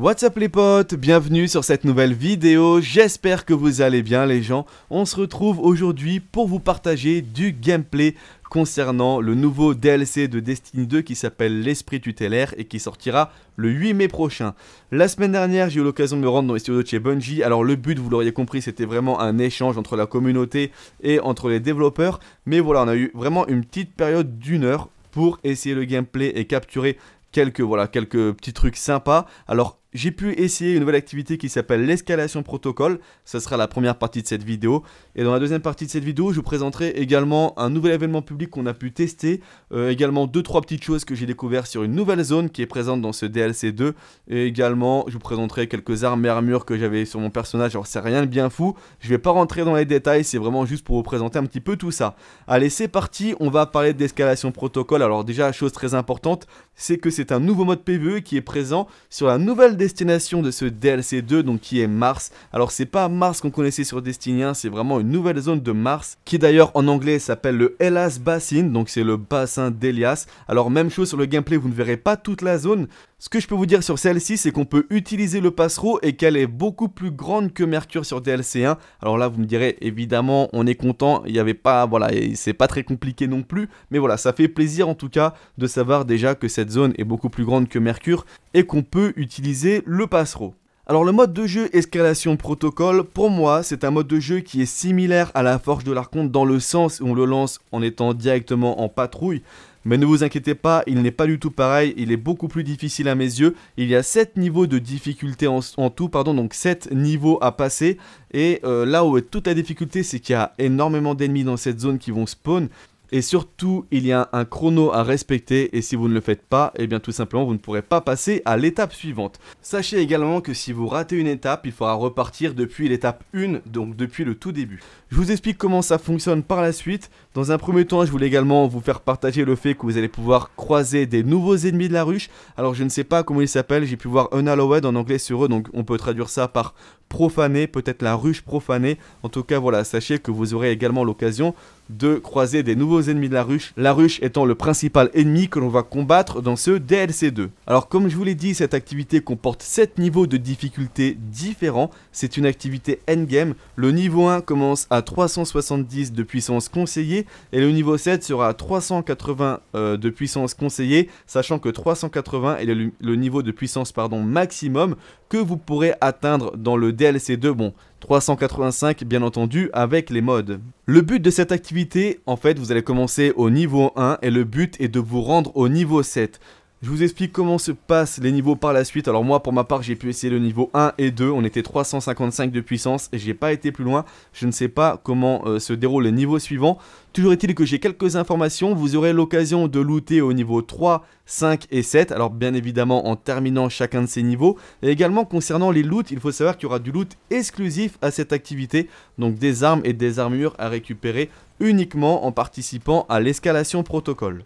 What's up les potes, bienvenue sur cette nouvelle vidéo, j'espère que vous allez bien les gens. On se retrouve aujourd'hui pour vous partager du gameplay concernant le nouveau DLC de Destiny 2 qui s'appelle l'Esprit tutélaire et qui sortira le 8 mai prochain. La semaine dernière, j'ai eu l'occasion de me rendre dans les studios de chez Bungie. Alors le but, vous l'auriez compris, c'était vraiment un échange entre la communauté et entre les développeurs. Mais voilà, on a eu vraiment une petite période d'une heure pour essayer le gameplay et capturer quelques voilà quelques petits trucs sympas. Alors j'ai pu essayer une nouvelle activité qui s'appelle l'escalation protocole. Ce sera la première partie de cette vidéo. Et dans la deuxième partie de cette vidéo, je vous présenterai également un nouvel événement public qu'on a pu tester. Euh, également deux trois petites choses que j'ai découvertes sur une nouvelle zone qui est présente dans ce DLC 2. Et également, je vous présenterai quelques armes et armures que j'avais sur mon personnage. Alors c'est rien de bien fou. Je vais pas rentrer dans les détails. C'est vraiment juste pour vous présenter un petit peu tout ça. Allez, c'est parti. On va parler d'escalation protocole. Alors déjà, chose très importante, c'est que c'est un nouveau mode PvE qui est présent sur la nouvelle destination de ce DLC 2, donc qui est Mars. Alors c'est pas Mars qu'on connaissait sur Destiny 1, c'est vraiment une nouvelle zone de Mars, qui d'ailleurs en anglais s'appelle le Hellas Basin, donc c'est le bassin d'Elias. Alors même chose sur le gameplay, vous ne verrez pas toute la zone, ce que je peux vous dire sur celle-ci, c'est qu'on peut utiliser le passereau et qu'elle est beaucoup plus grande que Mercure sur DLC1. Alors là, vous me direz, évidemment, on est content, il n'y avait pas, voilà, c'est pas très compliqué non plus. Mais voilà, ça fait plaisir en tout cas de savoir déjà que cette zone est beaucoup plus grande que Mercure et qu'on peut utiliser le passereau. Alors le mode de jeu Escalation protocole pour moi, c'est un mode de jeu qui est similaire à la Forge de l'Arconte dans le sens où on le lance en étant directement en patrouille. Mais ne vous inquiétez pas, il n'est pas du tout pareil, il est beaucoup plus difficile à mes yeux. Il y a 7 niveaux de difficulté en, tout, pardon, donc 7 niveaux à passer. Et euh, là où est toute la difficulté, c'est qu'il y a énormément d'ennemis dans cette zone qui vont spawn. Et surtout, il y a un chrono à respecter et si vous ne le faites pas, eh bien tout simplement vous ne pourrez pas passer à l'étape suivante. Sachez également que si vous ratez une étape, il faudra repartir depuis l'étape 1, donc depuis le tout début. Je vous explique comment ça fonctionne par la suite. Dans un premier temps, je voulais également vous faire partager le fait que vous allez pouvoir croiser des nouveaux ennemis de la ruche. Alors je ne sais pas comment ils s'appellent, j'ai pu voir Unallowed en anglais sur eux, donc on peut traduire ça par Profané, peut-être la ruche profanée. En tout cas, voilà, sachez que vous aurez également l'occasion de croiser des nouveaux ennemis de la ruche, la ruche étant le principal ennemi que l'on va combattre dans ce DLC2. Alors comme je vous l'ai dit, cette activité comporte 7 niveaux de difficulté différents, c'est une activité endgame, le niveau 1 commence à 370 de puissance conseillée et le niveau 7 sera à 380 euh, de puissance conseillée, sachant que 380 est le, le niveau de puissance pardon, maximum que vous pourrez atteindre dans le DLC 2, bon, 385 bien entendu avec les modes. Le but de cette activité, en fait, vous allez commencer au niveau 1 et le but est de vous rendre au niveau 7. Je vous explique comment se passent les niveaux par la suite. Alors moi, pour ma part, j'ai pu essayer le niveau 1 et 2. On était 355 de puissance et j'ai pas été plus loin. Je ne sais pas comment euh, se déroule le niveau suivant. Toujours est-il que j'ai quelques informations. Vous aurez l'occasion de looter au niveau 3, 5 et 7. Alors bien évidemment en terminant chacun de ces niveaux. Et également concernant les loots, il faut savoir qu'il y aura du loot exclusif à cette activité. Donc des armes et des armures à récupérer uniquement en participant à l'escalation protocole.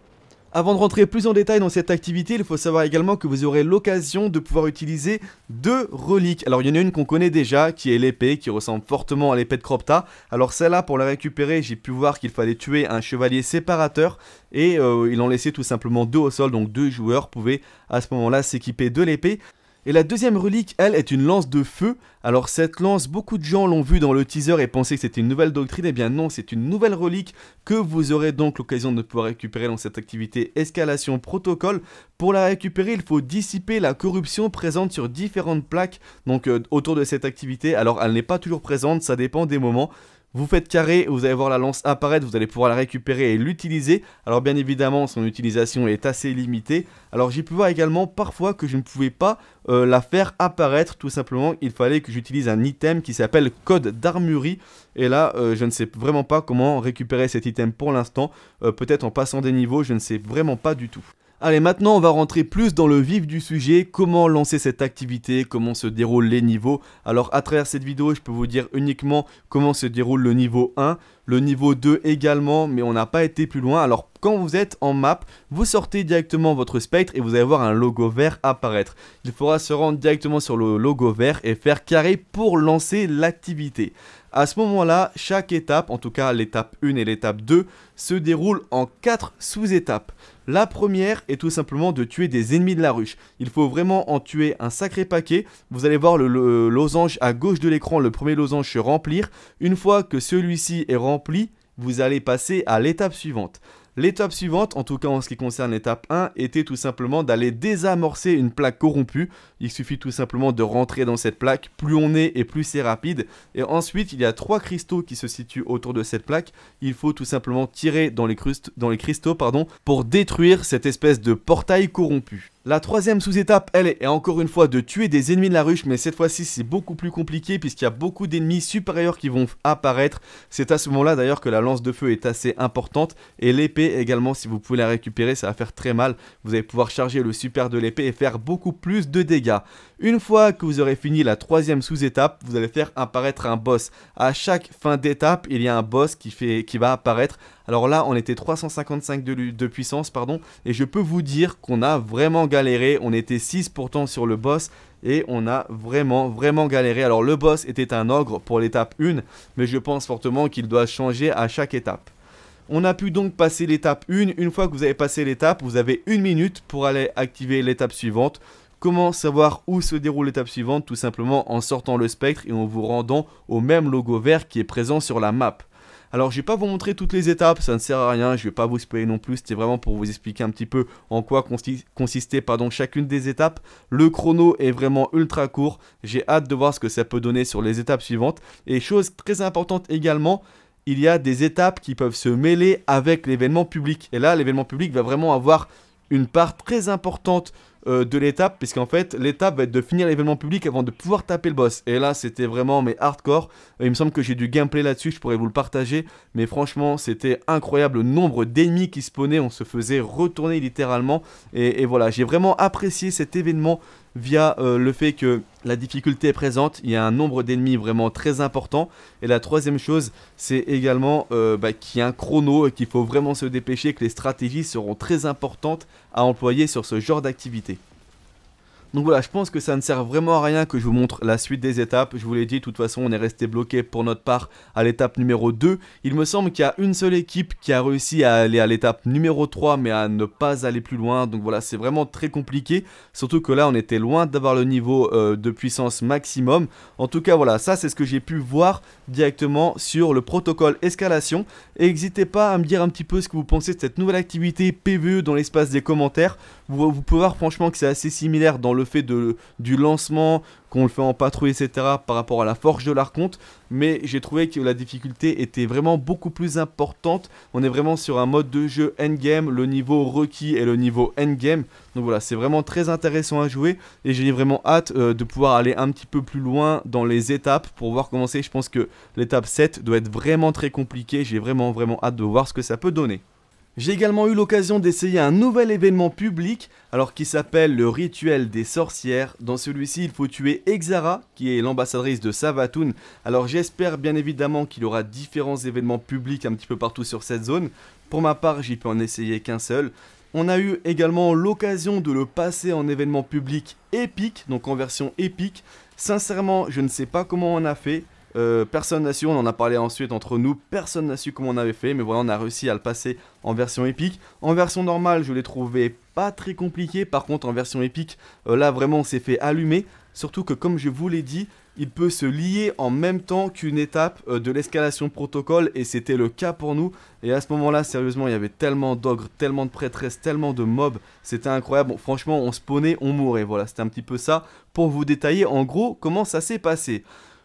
Avant de rentrer plus en détail dans cette activité, il faut savoir également que vous aurez l'occasion de pouvoir utiliser deux reliques. Alors il y en a une qu'on connaît déjà, qui est l'épée, qui ressemble fortement à l'épée de Cropta. Alors celle-là, pour la récupérer, j'ai pu voir qu'il fallait tuer un chevalier séparateur, et ils euh, il en laissait tout simplement deux au sol, donc deux joueurs pouvaient à ce moment-là s'équiper de l'épée. Et la deuxième relique, elle, est une lance de feu. Alors cette lance, beaucoup de gens l'ont vu dans le teaser et pensaient que c'était une nouvelle doctrine. Eh bien non, c'est une nouvelle relique que vous aurez donc l'occasion de pouvoir récupérer dans cette activité Escalation Protocole. Pour la récupérer, il faut dissiper la corruption présente sur différentes plaques donc euh, autour de cette activité. Alors elle n'est pas toujours présente, ça dépend des moments. Vous faites carré, vous allez voir la lance apparaître, vous allez pouvoir la récupérer et l'utiliser. Alors bien évidemment, son utilisation est assez limitée. Alors j'ai pu voir également parfois que je ne pouvais pas euh, la faire apparaître, tout simplement. Il fallait que j'utilise un item qui s'appelle code d'armurie. Et là, euh, je ne sais vraiment pas comment récupérer cet item pour l'instant. Euh, peut-être en passant des niveaux, je ne sais vraiment pas du tout. Allez, maintenant on va rentrer plus dans le vif du sujet, comment lancer cette activité, comment se déroulent les niveaux. Alors à travers cette vidéo, je peux vous dire uniquement comment se déroule le niveau 1 le niveau 2 également, mais on n'a pas été plus loin. Alors quand vous êtes en map, vous sortez directement votre spectre et vous allez voir un logo vert apparaître. Il faudra se rendre directement sur le logo vert et faire carré pour lancer l'activité. À ce moment-là, chaque étape, en tout cas l'étape 1 et l'étape 2, se déroule en 4 sous-étapes. La première est tout simplement de tuer des ennemis de la ruche. Il faut vraiment en tuer un sacré paquet. Vous allez voir le, losange à gauche de l'écran, le premier losange se remplir. Une fois que celui-ci est rempli, vous allez passer à l'étape suivante. L'étape suivante, en tout cas en ce qui concerne l'étape 1, était tout simplement d'aller désamorcer une plaque corrompue. Il suffit tout simplement de rentrer dans cette plaque, plus on est et plus c'est rapide. Et ensuite, il y a trois cristaux qui se situent autour de cette plaque. Il faut tout simplement tirer dans les, dans les cristaux pardon, pour détruire cette espèce de portail corrompu. La troisième sous-étape, elle est encore une fois de tuer des ennemis de la ruche, mais cette fois-ci c'est beaucoup plus compliqué puisqu'il y a beaucoup d'ennemis supérieurs qui vont apparaître. C'est à ce moment-là d'ailleurs que la lance de feu est assez importante et l'épée également, si vous pouvez la récupérer, ça va faire très mal. Vous allez pouvoir charger le super de l'épée et faire beaucoup plus de dégâts. Une fois que vous aurez fini la troisième sous-étape, vous allez faire apparaître un boss. À chaque fin d'étape, il y a un boss qui, fait, qui va apparaître. Alors là, on était 355 de, de puissance, pardon, et je peux vous dire qu'on a vraiment galéré. On était 6 pourtant sur le boss, et on a vraiment vraiment galéré. Alors le boss était un ogre pour l'étape 1, mais je pense fortement qu'il doit changer à chaque étape. On a pu donc passer l'étape 1. Une fois que vous avez passé l'étape, vous avez une minute pour aller activer l'étape suivante. Comment savoir où se déroule l'étape suivante Tout simplement en sortant le spectre et en vous rendant au même logo vert qui est présent sur la map. Alors je vais pas vous montrer toutes les étapes, ça ne sert à rien, je ne vais pas vous spoiler non plus, c'était vraiment pour vous expliquer un petit peu en quoi consistait pardon, chacune des étapes. Le chrono est vraiment ultra court, j'ai hâte de voir ce que ça peut donner sur les étapes suivantes. Et chose très importante également, il y a des étapes qui peuvent se mêler avec l'événement public. Et là, l'événement public va vraiment avoir une part très importante euh, de l'étape, puisqu'en fait l'étape va être de finir l'événement public avant de pouvoir taper le boss. Et là c'était vraiment mais hardcore, il me semble que j'ai du gameplay là-dessus, je pourrais vous le partager, mais franchement c'était incroyable le nombre d'ennemis qui spawnaient, on se faisait retourner littéralement, et, voilà, j'ai vraiment apprécié cet événement via euh, le fait que la difficulté est présente, il y a un nombre d'ennemis vraiment très important. Et la troisième chose, c'est également euh, bah, qu'il y a un chrono et qu'il faut vraiment se dépêcher, que les stratégies seront très importantes à employer sur ce genre d'activité. Donc voilà, je pense que ça ne sert vraiment à rien que je vous montre la suite des étapes. Je vous l'ai dit, de toute façon, on est resté bloqué pour notre part à l'étape numéro 2. Il me semble qu'il y a une seule équipe qui a réussi à aller à l'étape numéro 3, mais à ne pas aller plus loin. Donc voilà, c'est vraiment très compliqué. Surtout que là, on était loin d'avoir le niveau euh, de puissance maximum. En tout cas, voilà, ça, c'est ce que j'ai pu voir directement sur le protocole escalation. Et n'hésitez pas à me dire un petit peu ce que vous pensez de cette nouvelle activité PVE dans l'espace des commentaires. Vous, vous pouvez voir franchement que c'est assez similaire dans le le fait de, du lancement, qu'on le fait en patrouille, etc., par rapport à la forge de l'arconte, mais j'ai trouvé que la difficulté était vraiment beaucoup plus importante. On est vraiment sur un mode de jeu endgame, le niveau requis et le niveau endgame. Donc voilà, c'est vraiment très intéressant à jouer et j'ai vraiment hâte euh, de pouvoir aller un petit peu plus loin dans les étapes pour voir comment c'est. Je pense que l'étape 7 doit être vraiment très compliquée. J'ai vraiment vraiment hâte de voir ce que ça peut donner. J'ai également eu l'occasion d'essayer un nouvel événement public, alors qui s'appelle le rituel des sorcières. Dans celui-ci, il faut tuer Exara, qui est l'ambassadrice de Savatoun. Alors j'espère bien évidemment qu'il y aura différents événements publics un petit peu partout sur cette zone. Pour ma part, j'y peux en essayer qu'un seul. On a eu également l'occasion de le passer en événement public épique, donc en version épique. Sincèrement, je ne sais pas comment on a fait, euh, personne n'a su, on en a parlé ensuite entre nous, personne n'a su comment on avait fait, mais voilà, on a réussi à le passer en version épique. En version normale, je l'ai trouvé pas très compliqué, par contre en version épique, euh, là vraiment on s'est fait allumer, surtout que comme je vous l'ai dit, il peut se lier en même temps qu'une étape euh, de l'escalation protocole, et c'était le cas pour nous, et à ce moment-là, sérieusement, il y avait tellement d'ogres, tellement de prêtresses, tellement de mobs, c'était incroyable, franchement, on spawnait, on mourait, voilà, c'était un petit peu ça, pour vous détailler en gros comment ça s'est passé.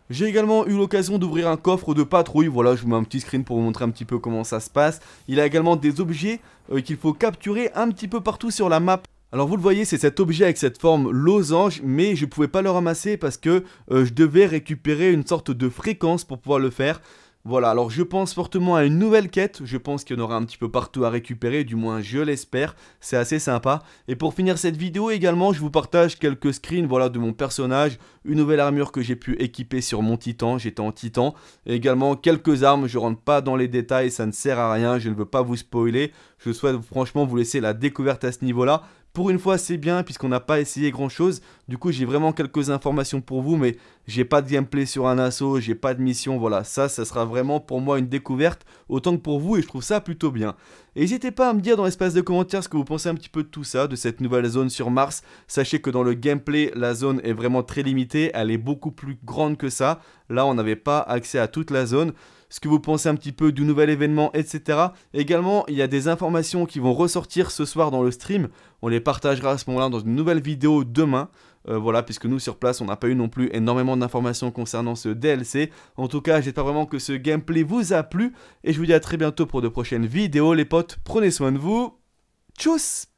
J'ai également eu l'occasion d'ouvrir un coffre de patrouille, voilà je vous mets un petit screen pour vous montrer un petit peu comment ça se passe. Il a également des objets euh, qu'il faut capturer un petit peu partout sur la map. Alors vous le voyez, c'est cet objet avec cette forme losange, mais je pouvais pas le ramasser parce que euh, je devais récupérer une sorte de fréquence pour pouvoir le faire. Voilà, alors je pense fortement à une nouvelle quête, je pense qu'il y en aura un petit peu partout à récupérer, du moins je l'espère, c'est assez sympa. Et pour finir cette vidéo également, je vous partage quelques screens voilà, de mon personnage, une nouvelle armure que j'ai pu équiper sur mon titan, j'étais en titan, et également quelques armes, je rentre pas dans les détails, ça ne sert à rien, je ne veux pas vous spoiler, je souhaite franchement vous laisser la découverte à ce niveau-là. Pour une fois, c'est bien puisqu'on n'a pas essayé grand chose. Du coup, j'ai vraiment quelques informations pour vous, mais j'ai pas de gameplay sur un assaut, j'ai pas de mission. Voilà, ça, ça sera vraiment pour moi une découverte autant que pour vous et je trouve ça plutôt bien. N'hésitez pas à me dire dans l'espace de commentaires ce que vous pensez un petit peu de tout ça, de cette nouvelle zone sur Mars. Sachez que dans le gameplay, la zone est vraiment très limitée, elle est beaucoup plus grande que ça. Là, on n'avait pas accès à toute la zone ce que vous pensez un petit peu du nouvel événement, etc. Également, il y a des informations qui vont ressortir ce soir dans le stream. On les partagera à ce moment-là dans une nouvelle vidéo demain. Euh, voilà, puisque nous sur place, on n'a pas eu non plus énormément d'informations concernant ce DLC. En tout cas, j'espère vraiment que ce gameplay vous a plu. Et je vous dis à très bientôt pour de prochaines vidéos. Les potes, prenez soin de vous. Tchuss